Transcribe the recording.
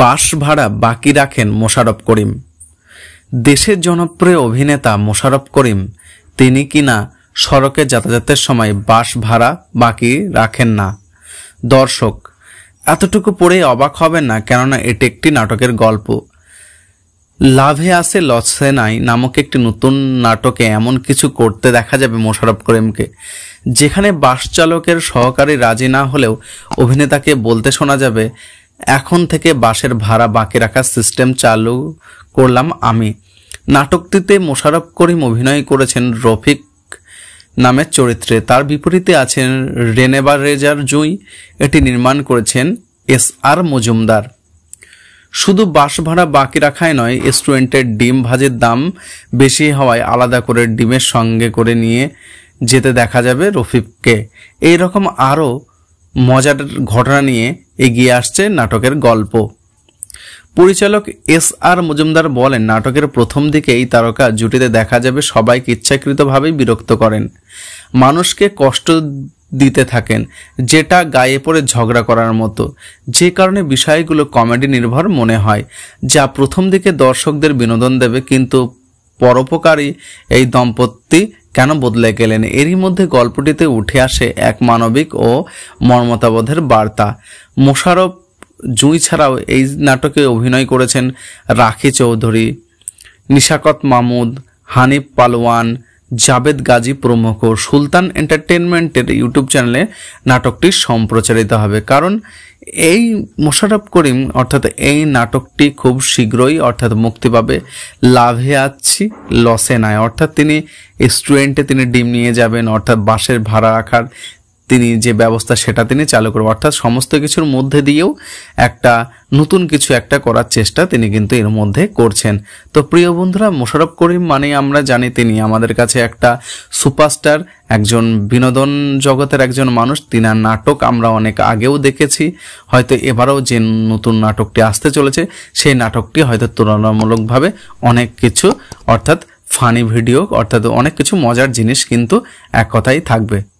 বাস ভাড়া বাকি রাখেন মোশারফ করিম দেশের জনপ্রিয় অভিনেতা মোশারফ করিম তিনি কিনা সড়কে যাতায়াতের সময় বাস ভাড়া বাকি রাখেন না দর্শক এতটুকু পড়ে অবাক হবেন না কেননা এটি একটি নাটকের গল্প লাভে আসে নাই নামক একটি নতুন নাটকে এমন কিছু করতে দেখা যাবে মোশারফ করিমকে যেখানে বাস চালকের সহকারী রাজি না হলেও অভিনেতাকে বলতে শোনা যাবে এখন থেকে বাসের ভাড়া বাকি রাখার সিস্টেম চালু করলাম আমি নাটকটিতে মোশারফ করিম অভিনয় করেছেন রফিক নামের চরিত্রে তার বিপরীতে আছেন রেনেবা রেজার জুই এটি নির্মাণ করেছেন এস আর মজুমদার শুধু বাস ভাড়া বাকি রাখায় নয় রেস্টুরেন্টের ডিম ভাজের দাম বেশি হওয়ায় আলাদা করে ডিমের সঙ্গে করে নিয়ে যেতে দেখা যাবে রফিককে এই রকম আরও মজার ঘটনা নিয়ে এগিয়ে আসছে নাটকের গল্প পরিচালক এস আর মজুমদার বলেন নাটকের প্রথম দিকে এই তারকা জুটিতে দেখা যাবে সবাইকে ইচ্ছাকৃতভাবেই বিরক্ত করেন মানুষকে কষ্ট দিতে থাকেন যেটা গায়ে পড়ে ঝগড়া করার মতো যে কারণে বিষয়গুলো কমেডি নির্ভর মনে হয় যা প্রথম দিকে দর্শকদের বিনোদন দেবে কিন্তু পরোপকারী এই দম্পতি কেন বদলে গেলেন এরই মধ্যে গল্পটিতে উঠে আসে এক মানবিক ও মর্মতাবোধের বার্তা মোশারফ জুঁই ছাড়াও এই নাটকে অভিনয় করেছেন রাখি চৌধুরী নিশাকত মামুদ হানিফ পালওয়ান জাবেদ গাজী প্রমুখ সুলতান এন্টারটেনমেন্টের ইউটিউব চ্যানেলে নাটকটি সম্প্রচারিত হবে কারণ এই মোশারফ করিম অর্থাৎ এই নাটকটি খুব শীঘ্রই অর্থাৎ মুক্তি পাবে লাভে আছি লসে নাই অর্থাৎ তিনি স্টুডেন্টে তিনি ডিম নিয়ে যাবেন অর্থাৎ বাসের ভাড়া রাখার তিনি যে ব্যবস্থা সেটা তিনি চালু করবেন অর্থাৎ সমস্ত কিছুর মধ্যে দিয়েও একটা নতুন কিছু একটা করার চেষ্টা তিনি কিন্তু এর মধ্যে করছেন তো প্রিয় বন্ধুরা মোশারফ করিম মানে আমরা জানি তিনি আমাদের কাছে একটা সুপারস্টার একজন বিনোদন জগতের একজন মানুষ তিনার নাটক আমরা অনেক আগেও দেখেছি হয়তো এবারও যে নতুন নাটকটি আসতে চলেছে সেই নাটকটি হয়তো তুলনামূলকভাবে অনেক কিছু অর্থাৎ ফানি ভিডিও অর্থাৎ অনেক কিছু মজার জিনিস কিন্তু এক কথাই থাকবে